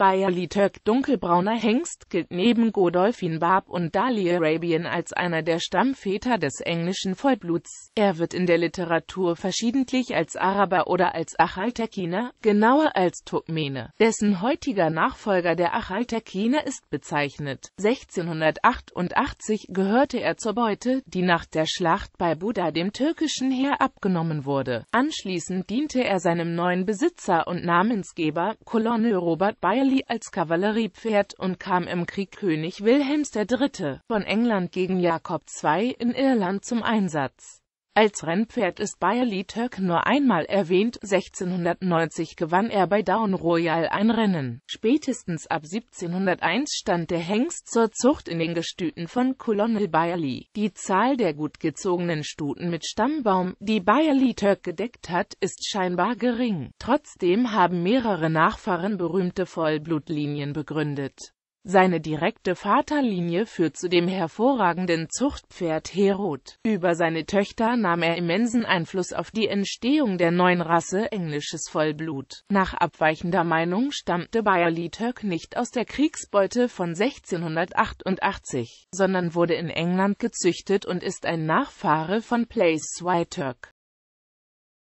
Bayer Litök Dunkelbrauner Hengst gilt neben Godolphin Barb und Dali Arabian als einer der Stammväter des englischen Vollbluts. Er wird in der Literatur verschiedentlich als Araber oder als Achaltekiner, genauer als Turkmene. Dessen heutiger Nachfolger der Achaltekiner ist bezeichnet. 1688 gehörte er zur Beute, die nach der Schlacht bei Buda dem türkischen Heer abgenommen wurde. Anschließend diente er seinem neuen Besitzer und Namensgeber, Colonel Robert Bayer Ely als Kavalleriepferd und kam im Krieg König Wilhelms III. von England gegen Jakob II. in Irland zum Einsatz als Rennpferd ist Bayer Lee Turk nur einmal erwähnt, 1690 gewann er bei Down Royal ein Rennen. Spätestens ab 1701 stand der Hengst zur Zucht in den Gestüten von Colonel Bayer Lee. Die Zahl der gut gezogenen Stuten mit Stammbaum, die Bayer Lee Turk gedeckt hat, ist scheinbar gering. Trotzdem haben mehrere Nachfahren berühmte Vollblutlinien begründet seine direkte Vaterlinie führt zu dem hervorragenden Zuchtpferd Herod. Über seine Töchter nahm er immensen Einfluss auf die Entstehung der neuen Rasse englisches Vollblut. Nach abweichender Meinung stammte Bayerli Turk nicht aus der Kriegsbeute von 1688, sondern wurde in England gezüchtet und ist ein Nachfahre von Placey Turk